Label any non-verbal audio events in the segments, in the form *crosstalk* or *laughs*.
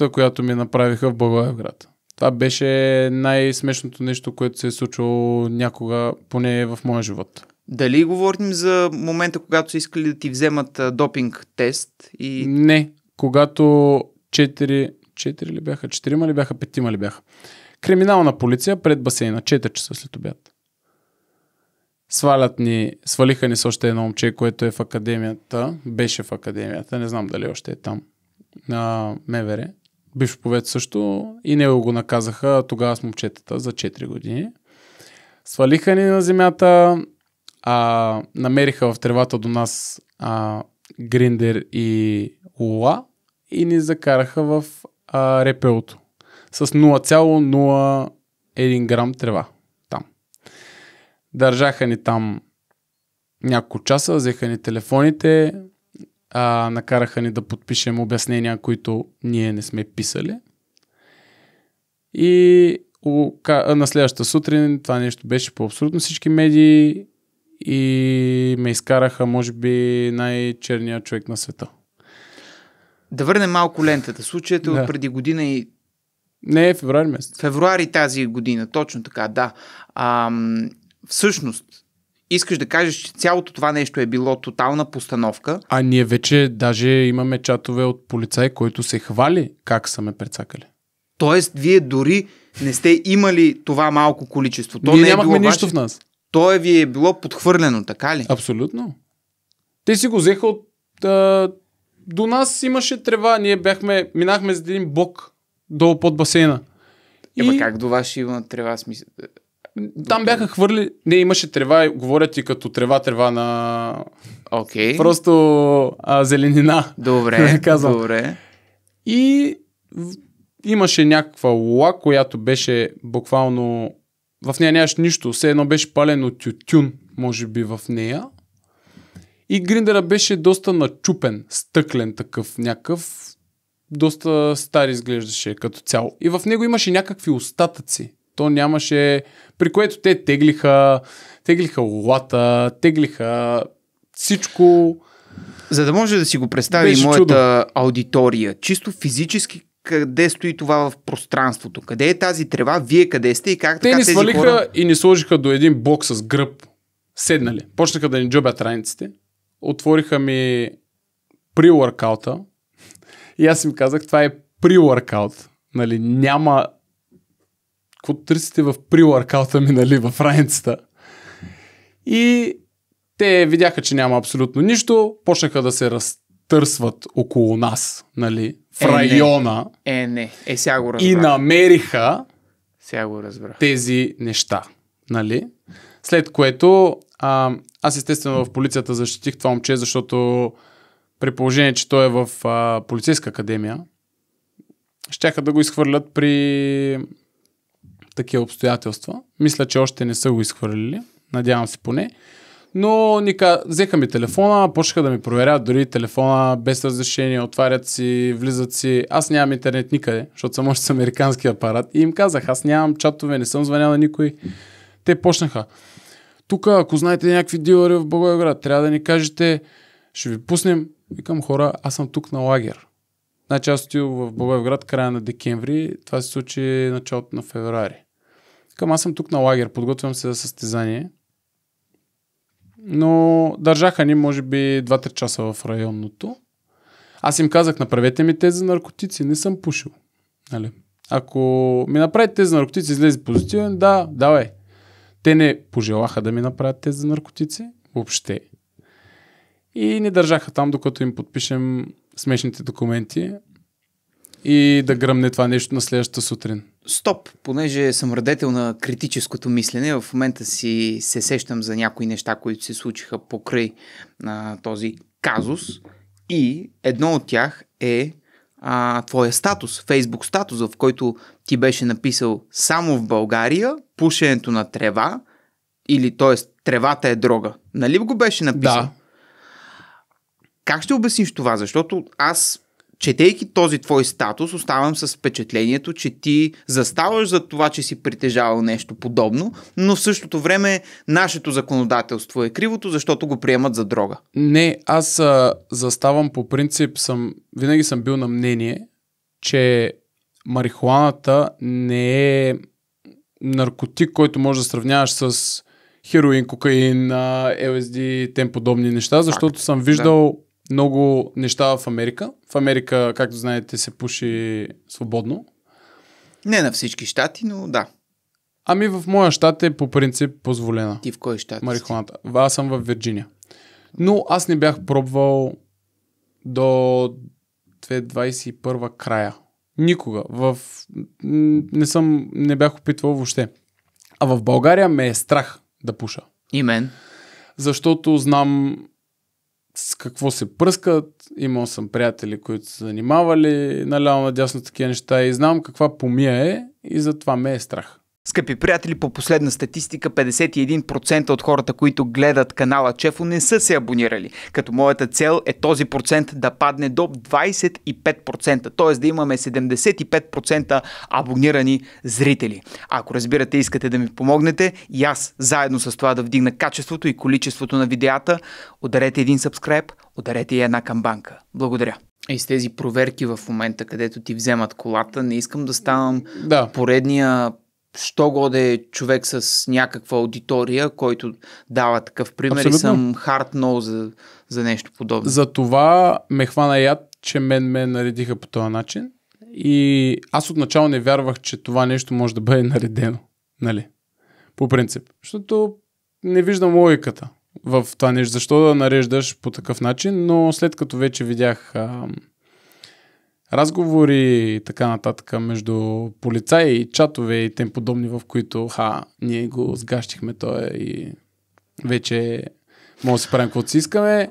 разходката, която ми направиха в Благоевград. Това беше най-смешното нещо, което се е случило някога, поне в моя живот. Дали говорим за момента, когато са искали да ти вземат а, допинг тест? И... Не, когато 4, 4 ли бяха, 4 ли бяха, 5 ли бяха. Криминална полиция пред басейна, 4 часа след обяд. Свалят ни, свалиха ни с още едно момче, което е в академията, беше в академията, не знам дали още е там, на МВР бивш повет също, и него го наказаха тогава с момчетата за 4 години. Свалиха ни на земята, а, намериха в тревата до нас а, Гриндер и Лула и ни закараха в а, репелото с 0,01 грам трева там. Държаха ни там няколко часа, взеха ни телефоните, а, накараха ни да подпишем обяснения, които ние не сме писали. И на следващата сутрин това нещо беше по абсолютно всички медии и ме изкараха, може би, най-черния човек на света. Да върнем малко лентата. Случаят е да. от преди година и не, февруари месец. Февруари тази година, точно така, да. А, всъщност, искаш да кажеш, че цялото това нещо е било тотална постановка. А ние вече даже имаме чатове от полицай, който се хвали как са ме прецакали. Тоест, вие дори не сте имали това малко количество. То ние не е нямахме нищо ваше... в нас. То е ви е било подхвърлено, така ли? Абсолютно. Те си го взеха от... А, до нас имаше трева. Ние бяхме... Минахме за един бок долу под басейна. Ема и... как до вас ще има трева смисъл? Там бяха хвърли. Не, имаше трева говорят и като трева-трева на. Окей. Okay. Просто а, зеленина. Добре. *laughs* казвам. Добре. И имаше някаква лула, която беше буквално. В нея нямаше нищо. Все едно беше пален от тютюн, може би, в нея. И гриндера беше доста начупен, стъклен такъв някакъв. Доста стар изглеждаше като цяло. И в него имаше някакви остатъци то нямаше... При което те теглиха, теглиха лата, теглиха всичко. За да може да си го представи Беше моята чудо. аудитория, чисто физически къде стои това в пространството? Къде е тази трева? Вие къде сте и как Те така ни тези свалиха хора... и ни сложиха до един бок с гръб. Седнали. Почнаха да ни джобят раниците. Отвориха ми при уркаута. И аз им казах, това е при уркаут. Нали, няма какво търсите в прилъркалта ми, нали, в раницата. И те видяха, че няма абсолютно нищо, почнаха да се разтърсват около нас, нали, в е, района. Не. Е, не. Е, сега го разбрах. И намериха сега го разбрах. тези неща, нали. След което а, аз естествено в полицията защитих това момче, защото при положение, че той е в а, полицейска академия, щяха да го изхвърлят при такива обстоятелства. Мисля, че още не са го изхвърлили. Надявам се поне. Но ника, взеха ми телефона, почнаха да ми проверят дори телефона без разрешение, отварят си, влизат си. Аз нямам интернет никъде, защото съм още с американски апарат. И им казах, аз нямам чатове, не съм звънял на никой. Те почнаха. Тук, ако знаете някакви дилъри в Благоевград, трябва да ни кажете, ще ви пуснем. Викам хора, аз съм тук на лагер. Значи аз отидох в Благоевград края на декември, това се случи началото на февруари. Към аз съм тук на лагер, подготвям се за състезание. Но държаха ни, може би, 2-3 часа в районното. Аз им казах, направете ми тези наркотици, не съм пушил. Нали? Ако ми направите тези наркотици, излезе позитивен, да, давай. Те не пожелаха да ми направят тези наркотици, въобще. И не държаха там, докато им подпишем смешните документи и да гръмне това нещо на следващата сутрин. Стоп, понеже съм радетел на критическото мислене, в момента си се сещам за някои неща, които се случиха покрай а, този казус и едно от тях е а, твоя статус, фейсбук статус, в който ти беше написал само в България пушенето на трева или т.е. тревата е дрога. Нали го беше написал? Да. Как ще обясниш това? Защото аз четейки този твой статус, оставам с впечатлението, че ти заставаш за това, че си притежавал нещо подобно, но в същото време нашето законодателство е кривото, защото го приемат за дрога. Не, аз а, заставам по принцип, съм, винаги съм бил на мнение, че марихуаната не е наркотик, който може да сравняваш с хероин, кокаин, LSD и тем подобни неща, защото съм виждал да много неща в Америка. В Америка, както знаете, се пуши свободно. Не на всички щати, но да. Ами в моя щат е по принцип позволена. Ти в кой щат? Марихуаната. Аз съм в Вирджиния. Но аз не бях пробвал до 2021 края. Никога. В... Не, съм, не бях опитвал въобще. А в България ме е страх да пуша. И мен. Защото знам с какво се пръскат. Имал съм приятели, които са занимавали наляво надясно такива неща и знам каква помия е и затова ме е страх. Скъпи приятели, по последна статистика 51% от хората, които гледат канала Чефо не са се абонирали, като моята цел е този процент да падне до 25%, т.е. да имаме 75% абонирани зрители. Ако разбирате, искате да ми помогнете и аз заедно с това да вдигна качеството и количеството на видеята, ударете един сабскрайб, ударете и една камбанка. Благодаря. И с тези проверки в момента, където ти вземат колата, не искам да ставам да. поредния що годе е човек с някаква аудитория, който дава такъв пример Абсолютно. и съм хард нол за, за нещо подобно. За това ме хвана яд, че мен ме наредиха по този начин и аз отначало не вярвах, че това нещо може да бъде наредено. Нали? По принцип. Защото не виждам логиката в това нещо. Защо да нареждаш по такъв начин, но след като вече видях... Ам разговори и така нататък между полицаи и чатове и тем подобни, в които ха, ние го сгащихме той е и вече може да си правим каквото си искаме,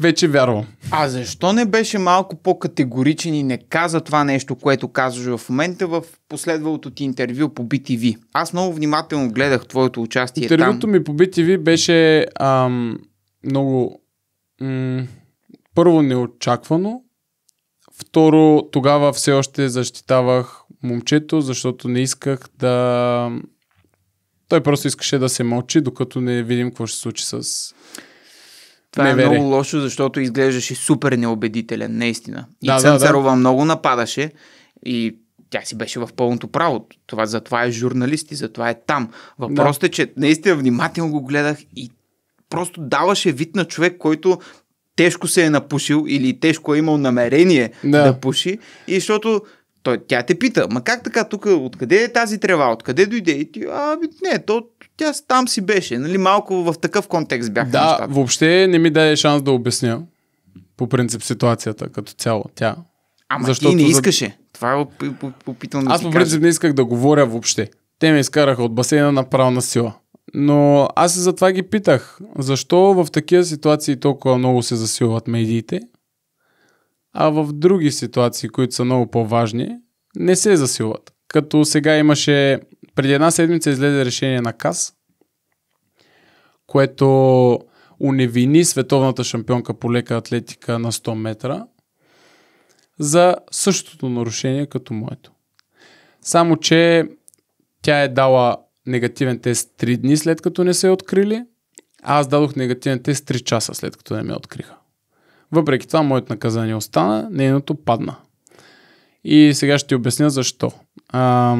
вече вярвам. А защо не беше малко по-категоричен и не каза това нещо, което казваш в момента в последвалото ти интервю по BTV? Аз много внимателно гледах твоето участие Интервюто там. ми по BTV беше ам, много м- първо неочаквано, Второ, тогава все още защитавах момчето, защото не исках да... Той просто искаше да се мълчи, докато не видим какво ще се случи с... Това не е вере. много лошо, защото изглеждаше супер неубедителен, наистина. И да, да, да. много нападаше и тя си беше в пълното право. Това, затова е журналист и затова е там. Въпросът да. е, че наистина внимателно го гледах и просто даваше вид на човек, който тежко се е напушил или тежко е имал намерение да, да пуши, и защото той, тя те пита, ма как така тук, откъде е тази трева, откъде дойде? И ти, а, не, то тя там си беше, нали, малко в такъв контекст бяха Да, нещата. въобще не ми даде шанс да обясня по принцип ситуацията като цяло, тя. Ама Защото ти не искаше. За... Това е опитал да Аз по принцип не исках да говоря въобще. Те ме изкараха от басейна направо на сила. Но аз и затова ги питах, защо в такива ситуации толкова много се засилват медиите, а в други ситуации, които са много по-важни, не се засилват. Като сега имаше, преди една седмица излезе решение на КАС, което уневини световната шампионка по лека атлетика на 100 метра за същото нарушение като моето. Само, че тя е дала негативен тест 3 дни след като не се е открили, а аз дадох негативен тест 3 часа след като не ме откриха. Въпреки това, моето наказание остана, нейното падна. И сега ще ти обясня защо. А,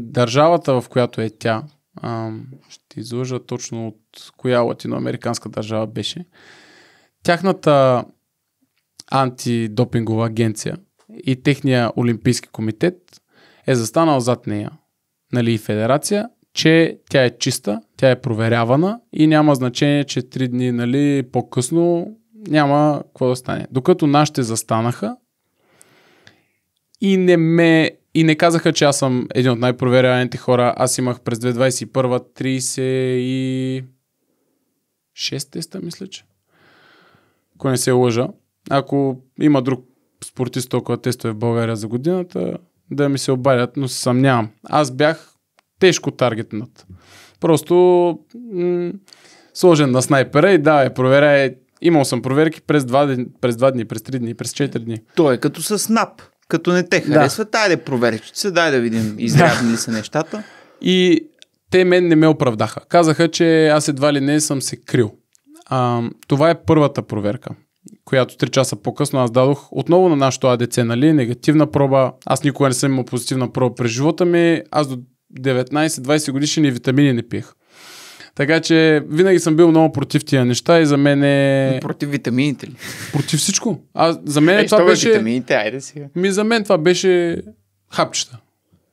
държавата, в която е тя, а, ще излъжа точно от коя латиноамериканска държава беше, тяхната антидопингова агенция и техния олимпийски комитет е застанал зад нея нали, федерация, че тя е чиста, тя е проверявана и няма значение, че три дни нали, по-късно няма какво да стане. Докато нашите застанаха и не ме и не казаха, че аз съм един от най-проверяваните хора. Аз имах през 2021 30 и 6 теста, мисля, че. Ако не се лъжа. Ако има друг спортист толкова тестове в България за годината, да ми се обадят, но се съмнявам. Аз бях тежко таргетнат. Просто м- сложен на снайпера и да, е проверяй. Е, имал съм проверки през два, дни, през два дни, през три дни, през четири дни. Той е като с НАП. Като не те харесва, да. дай да се дай да видим изрядни ли са нещата. И те мен не ме оправдаха. Казаха, че аз едва ли не съм се крил. А, това е първата проверка която 3 часа по-късно аз дадох отново на нашото АДЦ, нали, негативна проба. Аз никога не съм имал позитивна проба през живота ми. Аз до 19-20 годишни витамини не пих. Така че винаги съм бил много против тия неща и за мен е... Против витамините ли? Против всичко. А за мен е, това беше... Витамините, айде сега. Ми за мен това беше хапчета.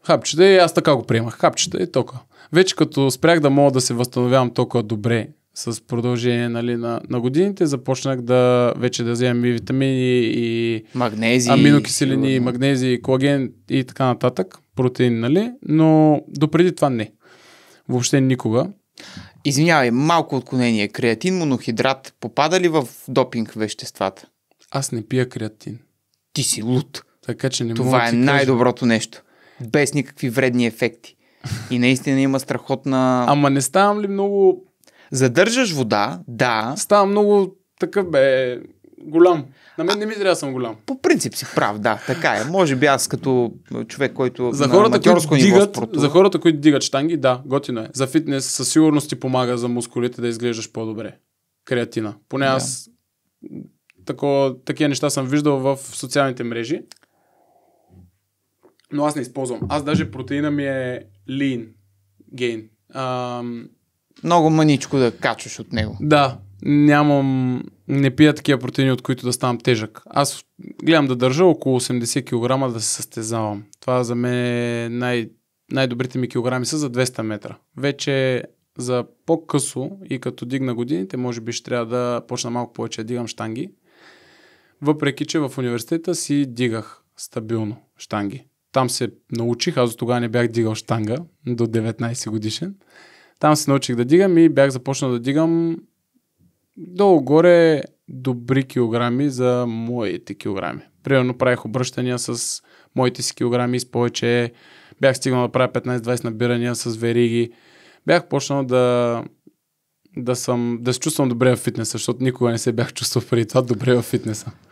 Хапчета и аз така го приемах. Хапчета и тока. Вече като спрях да мога да се възстановявам толкова добре с продължение нали, на, на годините започнах да вече да вземам и витамини и магнези, аминокиселини, и магнези, колаген и така нататък, протеин, нали? Но допреди това не. Въобще никога. Извинявай, малко отклонение. Креатин, монохидрат, попада ли в допинг веществата? Аз не пия креатин. Ти си луд. Така че не Това мога е да най-доброто кажа. нещо. Без никакви вредни ефекти. И наистина има страхотна... Ама не ставам ли много Задържаш вода, да. Става много такъв бе голям. На мен а, не ми трябва да съм голям. По принцип си прав, да, така е. Може би аз като човек, който за хората, на които дигат, спорту... За хората, които дигат штанги, да, готино е. За фитнес със сигурност ти помага за мускулите да изглеждаш по-добре. Креатина. Поне да. аз тако, такива неща съм виждал в социалните мрежи. Но аз не използвам. Аз даже протеина ми е lean gain. Ам, много мъничко да качваш от него. Да, нямам, не пия такива протеини, от които да ставам тежък. Аз гледам да държа около 80 кг да се състезавам. Това за мен е най- най-добрите ми килограми са за 200 метра. Вече за по-късо и като дигна годините, може би ще трябва да почна малко повече да дигам штанги. Въпреки, че в университета си дигах стабилно штанги. Там се научих, аз до тогава не бях дигал штанга до 19 годишен. Там се научих да дигам и бях започнал да дигам долу-горе добри килограми за моите килограми. Примерно правих обръщания с моите си килограми с повече. Бях стигнал да правя 15-20 набирания с вериги. Бях почнал да, да, съм, да се чувствам добре в фитнеса, защото никога не се бях чувствал преди това добре в фитнеса.